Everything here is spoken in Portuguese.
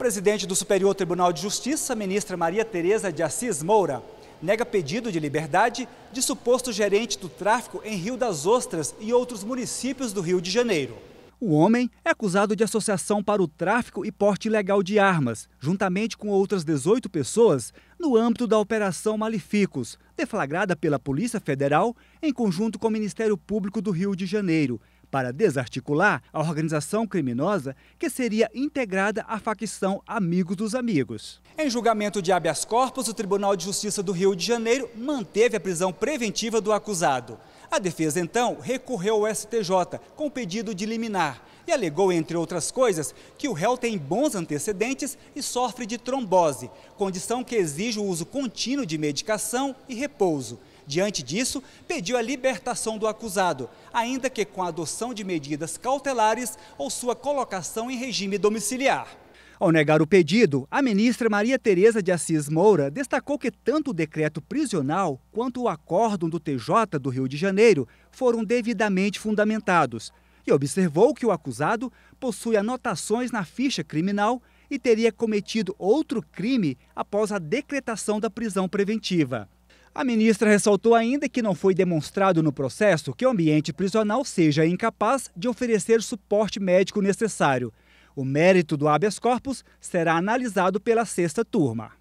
presidente do Superior Tribunal de Justiça, ministra Maria Tereza de Assis Moura, nega pedido de liberdade de suposto gerente do tráfico em Rio das Ostras e outros municípios do Rio de Janeiro. O homem é acusado de associação para o tráfico e porte ilegal de armas, juntamente com outras 18 pessoas, no âmbito da Operação Maleficos, deflagrada pela Polícia Federal em conjunto com o Ministério Público do Rio de Janeiro, para desarticular a organização criminosa que seria integrada à facção Amigos dos Amigos. Em julgamento de habeas corpus, o Tribunal de Justiça do Rio de Janeiro manteve a prisão preventiva do acusado. A defesa, então, recorreu ao STJ com pedido de liminar e alegou, entre outras coisas, que o réu tem bons antecedentes e sofre de trombose, condição que exige o uso contínuo de medicação e repouso. Diante disso, pediu a libertação do acusado, ainda que com a adoção de medidas cautelares ou sua colocação em regime domiciliar. Ao negar o pedido, a ministra Maria Tereza de Assis Moura destacou que tanto o decreto prisional quanto o acórdão do TJ do Rio de Janeiro foram devidamente fundamentados e observou que o acusado possui anotações na ficha criminal e teria cometido outro crime após a decretação da prisão preventiva. A ministra ressaltou ainda que não foi demonstrado no processo que o ambiente prisional seja incapaz de oferecer o suporte médico necessário. O mérito do habeas corpus será analisado pela sexta turma.